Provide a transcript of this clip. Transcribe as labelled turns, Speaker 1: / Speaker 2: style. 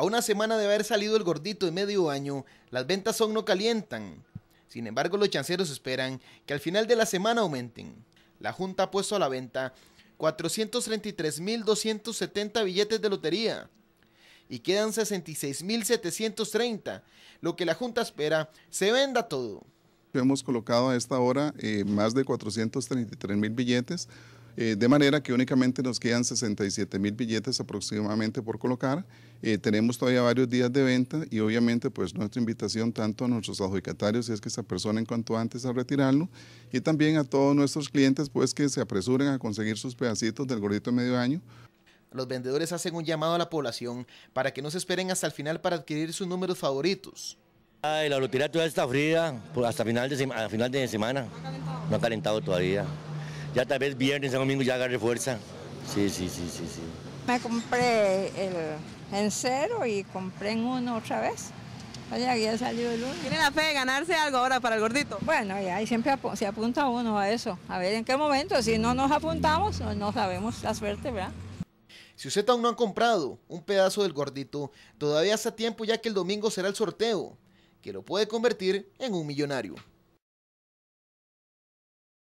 Speaker 1: A una semana de haber salido el gordito de medio año, las ventas aún no calientan. Sin embargo, los chanceros esperan que al final de la semana aumenten. La Junta ha puesto a la venta 433.270 billetes de lotería y quedan 66.730. Lo que la Junta espera, se venda todo.
Speaker 2: Hemos colocado a esta hora eh, más de 433.000 billetes eh, de manera que únicamente nos quedan 67 mil billetes aproximadamente por colocar. Eh, tenemos todavía varios días de venta y obviamente pues nuestra invitación tanto a nuestros adjudicatarios, si es que se en cuanto antes a retirarlo, y también a todos nuestros clientes pues que se apresuren a conseguir sus pedacitos del gordito medio año.
Speaker 1: Los vendedores hacen un llamado a la población para que no se esperen hasta el final para adquirir sus números favoritos. Ay, ah, la lotería
Speaker 3: todavía está fría, pues, hasta final de, final de semana. No ha calentado todavía ya tal vez viernes, domingo ya agarre fuerza. Sí, sí, sí, sí, sí.
Speaker 4: Me compré el, en cero y compré en uno otra vez. Oye, aquí ya salió el uno. ¿Tiene la fe de ganarse algo ahora para el gordito? Bueno, ya, siempre se apunta uno a eso. A ver en qué momento, si no nos apuntamos, no, sabemos la suerte, ¿verdad?
Speaker 1: Si usted aún no ha comprado un pedazo del gordito, todavía está tiempo ya que el domingo será el sorteo, que lo puede convertir en un millonario.